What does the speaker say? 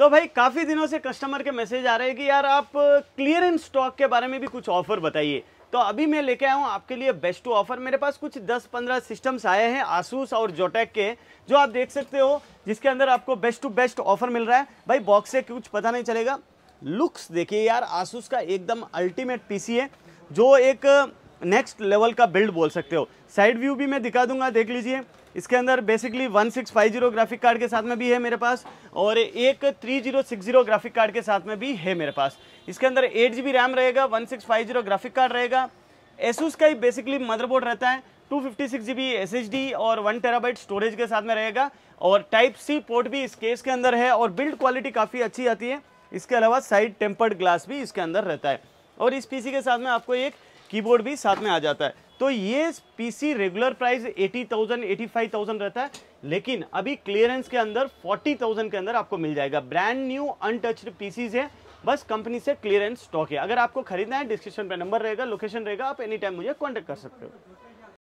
तो भाई काफ़ी दिनों से कस्टमर के मैसेज आ रहे हैं कि यार आप क्लियरेंस स्टॉक के बारे में भी कुछ ऑफर बताइए तो अभी मैं लेके आया हूँ आपके लिए बेस्ट टू ऑफर मेरे पास कुछ 10-15 सिस्टम्स आए हैं आसूस और जोटेक के जो आप देख सकते हो जिसके अंदर आपको बेस्ट टू बेस्ट ऑफर मिल रहा है भाई बॉक्स से कुछ पता नहीं चलेगा लुक्स देखिए यार आसूस का एकदम अल्टीमेट पीसी है जो एक नेक्स्ट लेवल का बिल्ड बोल सकते हो साइड व्यू भी मैं दिखा दूंगा देख लीजिए इसके अंदर बेसिकली 1650 ग्राफिक कार्ड के साथ में भी है मेरे पास और एक 3060 ग्राफिक कार्ड के साथ में भी है मेरे पास इसके अंदर एट जी रैम रहेगा 1650 ग्राफिक कार्ड रहेगा एसूस का ही बेसिकली मदरबोर्ड रहता है two fifty six G B और वन टेराबाइट स्टोरेज के साथ में रहेगा और टाइप सी पोर्ट भी इस केस के अंदर है और बिल्ड क्वालिटी काफ़ी अच्छी आती है इसके अलावा साइड टेम्पर्ड ग्लास भी इसके अंदर रहता है और इस पीसी के साथ में आपको एक कीबोर्ड भी साथ में आ जाता है तो ये पीसी रेगुलर प्राइस 80,000 85,000 रहता है लेकिन अभी क्लियरेंस के अंदर 40,000 के अंदर आपको मिल जाएगा ब्रांड न्यू अनटचड पीसीज है बस कंपनी से क्लियरेंस स्टॉक है अगर आपको खरीदना है डिस्क्रिप्शन पे नंबर रहेगा लोकेशन रहेगा आप एनी टाइम मुझे कॉन्टेक्ट कर सकते हो